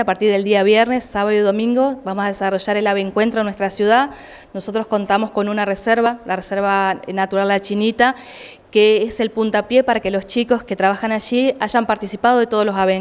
A partir del día viernes, sábado y domingo vamos a desarrollar el ave encuentro en nuestra ciudad. Nosotros contamos con una reserva, la Reserva Natural La Chinita, que es el puntapié para que los chicos que trabajan allí hayan participado de todos los AVE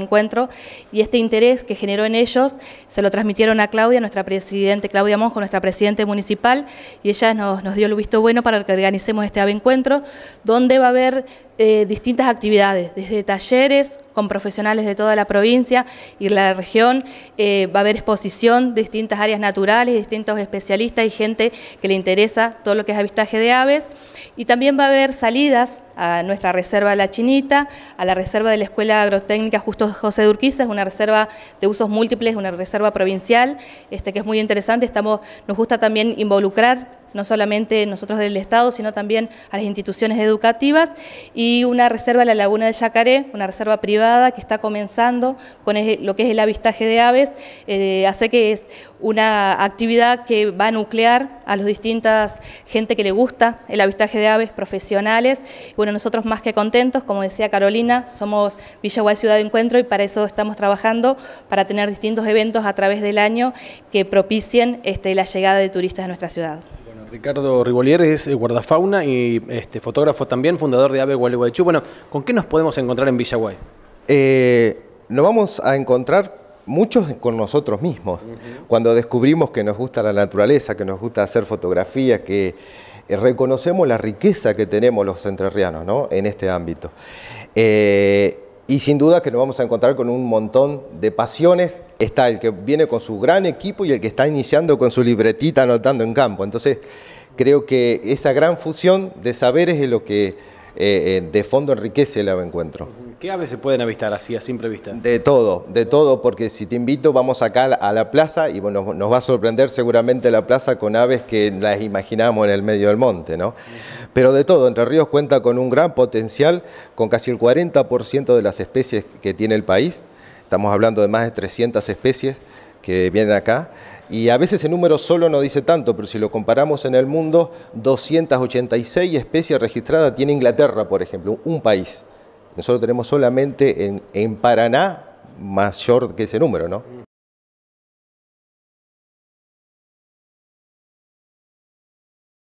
y este interés que generó en ellos se lo transmitieron a Claudia, nuestra presidente Claudia Monjo, nuestra presidente municipal, y ella nos, dio lo visto bueno para que organicemos este AVE Encuentro, donde va a haber eh, distintas actividades, desde talleres con profesionales de toda la provincia y la región, eh, va a haber exposición de distintas áreas naturales, distintos especialistas y gente que le interesa todo lo que es avistaje de aves, y también va a haber salida a nuestra reserva La Chinita, a la reserva de la Escuela Agrotécnica Justo José de Urquiza, es una reserva de usos múltiples, una reserva provincial, este, que es muy interesante, Estamos, nos gusta también involucrar no solamente nosotros del Estado, sino también a las instituciones educativas, y una reserva en la Laguna de Yacaré, una reserva privada que está comenzando con lo que es el avistaje de aves, eh, hace que es una actividad que va a nuclear a las distintas gente que le gusta el avistaje de aves profesionales. Bueno, nosotros más que contentos, como decía Carolina, somos Villa Guay Ciudad de Encuentro y para eso estamos trabajando, para tener distintos eventos a través del año que propicien este, la llegada de turistas a nuestra ciudad. Ricardo Ribolier es eh, guardafauna y este, fotógrafo también, fundador de Ave Gualeguaychú. Bueno, ¿con qué nos podemos encontrar en Villaguay? Eh, nos vamos a encontrar muchos con nosotros mismos. Cuando descubrimos que nos gusta la naturaleza, que nos gusta hacer fotografía, que eh, reconocemos la riqueza que tenemos los entrerrianos ¿no? en este ámbito y sin duda que nos vamos a encontrar con un montón de pasiones. Está el que viene con su gran equipo y el que está iniciando con su libretita anotando en campo. Entonces, creo que esa gran fusión de saberes es lo que eh, eh, de fondo enriquece el encuentro. ¿Qué aves se pueden avistar así a simple vista? De todo, de todo, porque si te invito vamos acá a la plaza y bueno, nos va a sorprender seguramente la plaza con aves que las imaginamos en el medio del monte, ¿no? Pero de todo, Entre Ríos cuenta con un gran potencial, con casi el 40% de las especies que tiene el país. Estamos hablando de más de 300 especies que vienen acá. Y a veces ese número solo no dice tanto, pero si lo comparamos en el mundo, 286 especies registradas tiene Inglaterra, por ejemplo, un país. Nosotros tenemos solamente en, en Paraná mayor que ese número, ¿no?